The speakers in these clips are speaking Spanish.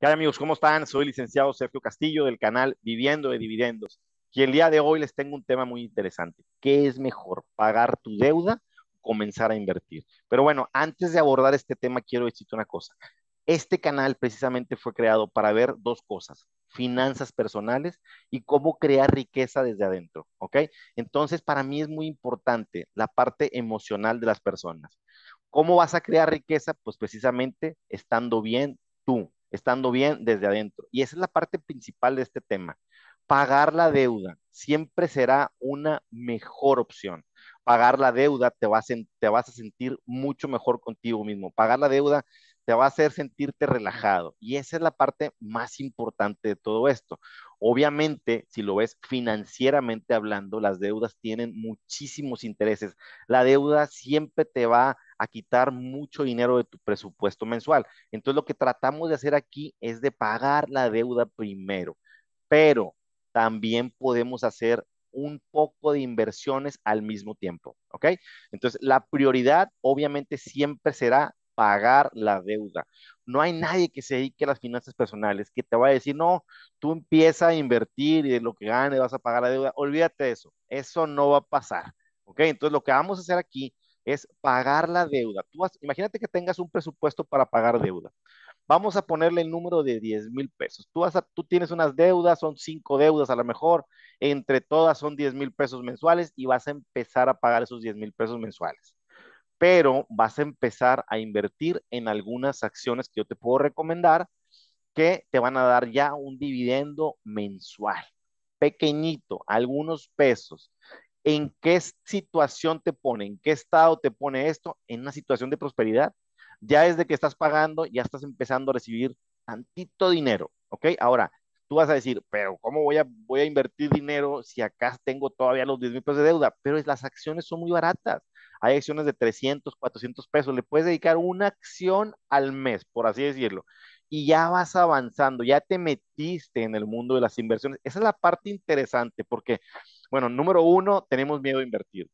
¿Qué amigos? ¿Cómo están? Soy licenciado Sergio Castillo del canal Viviendo de Dividendos y el día de hoy les tengo un tema muy interesante. ¿Qué es mejor, pagar tu deuda o comenzar a invertir? Pero bueno, antes de abordar este tema quiero decirte una cosa. Este canal precisamente fue creado para ver dos cosas, finanzas personales y cómo crear riqueza desde adentro, ¿ok? Entonces para mí es muy importante la parte emocional de las personas. ¿Cómo vas a crear riqueza? Pues precisamente estando bien tú, estando bien desde adentro. Y esa es la parte principal de este tema. Pagar la deuda siempre será una mejor opción. Pagar la deuda te vas, te vas a sentir mucho mejor contigo mismo. Pagar la deuda te va a hacer sentirte relajado. Y esa es la parte más importante de todo esto. Obviamente, si lo ves financieramente hablando, las deudas tienen muchísimos intereses. La deuda siempre te va a quitar mucho dinero de tu presupuesto mensual. Entonces, lo que tratamos de hacer aquí es de pagar la deuda primero, pero también podemos hacer un poco de inversiones al mismo tiempo, ¿ok? Entonces, la prioridad obviamente siempre será pagar la deuda. No hay nadie que se dedique a las finanzas personales que te vaya a decir, no, tú empieza a invertir y de lo que ganes vas a pagar la deuda. Olvídate de eso. Eso no va a pasar. ¿Ok? Entonces lo que vamos a hacer aquí es pagar la deuda. Tú imagínate que tengas un presupuesto para pagar deuda. Vamos a ponerle el número de 10 mil pesos. Tú, vas tú tienes unas deudas, son cinco deudas a lo mejor, entre todas son 10 mil pesos mensuales y vas a empezar a pagar esos 10 mil pesos mensuales pero vas a empezar a invertir en algunas acciones que yo te puedo recomendar que te van a dar ya un dividendo mensual, pequeñito, algunos pesos. ¿En qué situación te pone? ¿En qué estado te pone esto? En una situación de prosperidad. Ya desde que estás pagando, ya estás empezando a recibir tantito dinero, ¿ok? Ahora, tú vas a decir, pero ¿cómo voy a, voy a invertir dinero si acá tengo todavía los 10 mil pesos de deuda? Pero las acciones son muy baratas. Hay acciones de 300, 400 pesos. Le puedes dedicar una acción al mes, por así decirlo. Y ya vas avanzando, ya te metiste en el mundo de las inversiones. Esa es la parte interesante porque, bueno, número uno, tenemos miedo a invertir.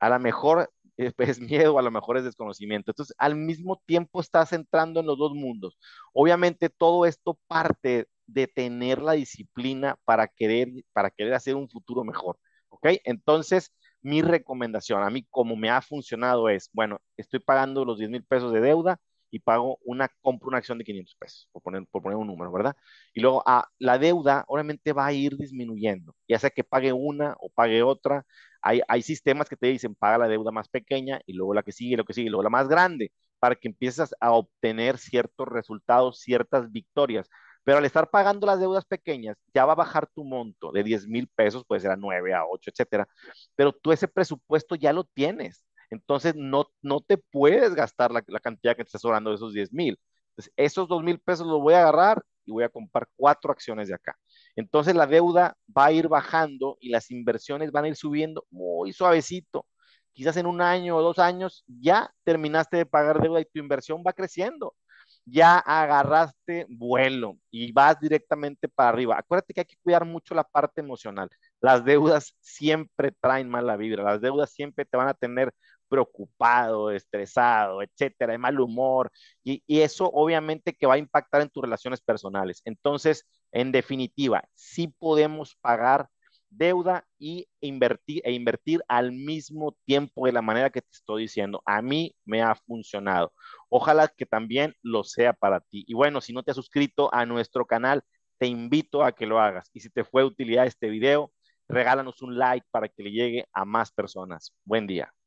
A lo mejor es miedo, a lo mejor es desconocimiento. Entonces, al mismo tiempo estás entrando en los dos mundos. Obviamente, todo esto parte de tener la disciplina para querer, para querer hacer un futuro mejor. ¿Ok? Entonces, mi recomendación, a mí como me ha funcionado es, bueno, estoy pagando los 10 mil pesos de deuda y pago una, compro una acción de 500 pesos, por poner, por poner un número, ¿verdad? Y luego a ah, la deuda obviamente va a ir disminuyendo, ya sea que pague una o pague otra. Hay, hay sistemas que te dicen paga la deuda más pequeña y luego la que sigue, lo que sigue, luego la más grande, para que empiezas a obtener ciertos resultados, ciertas victorias. Pero al estar pagando las deudas pequeñas, ya va a bajar tu monto de 10 mil pesos, puede ser a 9, a 8, etcétera. Pero tú ese presupuesto ya lo tienes. Entonces, no, no te puedes gastar la, cantidad que te estás sobrando de esos 10 mil. esos 2 mil pesos los voy a agarrar y voy a comprar cuatro acciones de acá. Entonces, la deuda va a ir bajando y las inversiones van a ir subiendo muy suavecito. Quizás en un año o dos años ya terminaste de pagar deuda y tu inversión va creciendo ya agarraste vuelo y vas directamente para arriba. Acuérdate que hay que cuidar mucho la parte emocional. Las deudas siempre traen mala vibra, las deudas siempre te van a tener preocupado, estresado, etcétera, de mal humor, y, eso obviamente que va a impactar en tus relaciones personales. Entonces, en definitiva, sí podemos pagar deuda y invertir, e invertir al mismo tiempo de la manera que te estoy diciendo. A mí me ha funcionado. Ojalá que también lo sea para ti. Y bueno, si no te has suscrito a nuestro canal, te invito a que lo hagas. Y si te fue de utilidad este video, regálanos un like para que le llegue a más personas. Buen día.